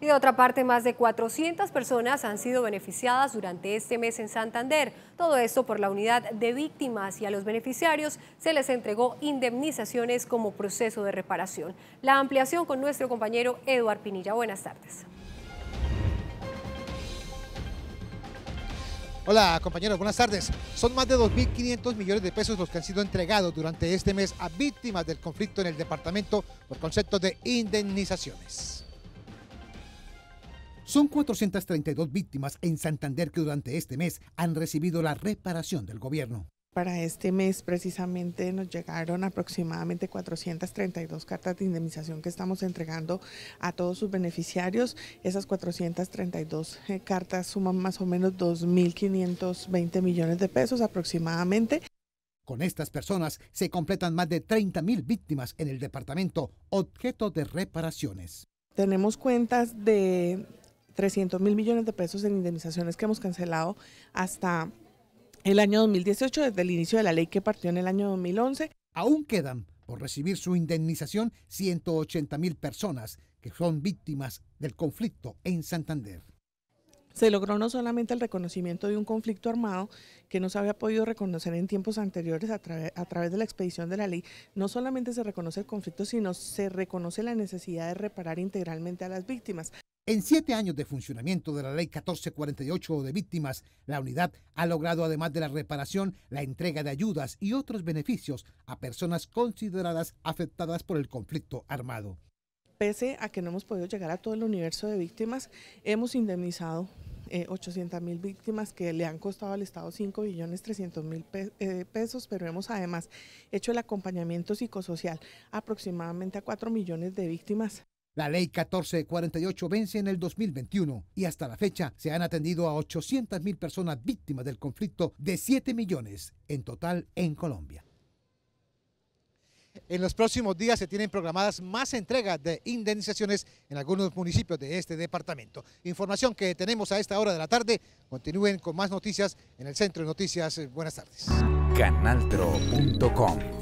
Y de otra parte, más de 400 personas han sido beneficiadas durante este mes en Santander. Todo esto por la unidad de víctimas y a los beneficiarios se les entregó indemnizaciones como proceso de reparación. La ampliación con nuestro compañero Eduard Pinilla. Buenas tardes. Hola compañeros, buenas tardes. Son más de 2.500 millones de pesos los que han sido entregados durante este mes a víctimas del conflicto en el departamento por concepto de indemnizaciones. Son 432 víctimas en Santander que durante este mes han recibido la reparación del gobierno. Para este mes precisamente nos llegaron aproximadamente 432 cartas de indemnización que estamos entregando a todos sus beneficiarios. Esas 432 eh, cartas suman más o menos 2.520 millones de pesos aproximadamente. Con estas personas se completan más de 30.000 víctimas en el departamento objeto de reparaciones. Tenemos cuentas de 300 mil millones de pesos en indemnizaciones que hemos cancelado hasta el año 2018, desde el inicio de la ley que partió en el año 2011. Aún quedan por recibir su indemnización 180 mil personas que son víctimas del conflicto en Santander. Se logró no solamente el reconocimiento de un conflicto armado que no se había podido reconocer en tiempos anteriores a, a través de la expedición de la ley, no solamente se reconoce el conflicto, sino se reconoce la necesidad de reparar integralmente a las víctimas. En siete años de funcionamiento de la Ley 1448 de Víctimas, la unidad ha logrado, además de la reparación, la entrega de ayudas y otros beneficios a personas consideradas afectadas por el conflicto armado. Pese a que no hemos podido llegar a todo el universo de víctimas, hemos indemnizado 800 eh, mil víctimas que le han costado al Estado 5 billones 300 mil eh, pesos, pero hemos además hecho el acompañamiento psicosocial aproximadamente a 4 millones de víctimas. La ley 1448 vence en el 2021 y hasta la fecha se han atendido a mil personas víctimas del conflicto de 7 millones en total en Colombia. En los próximos días se tienen programadas más entregas de indemnizaciones en algunos municipios de este departamento. Información que tenemos a esta hora de la tarde. Continúen con más noticias en el Centro de Noticias. Buenas tardes. Canaltro.com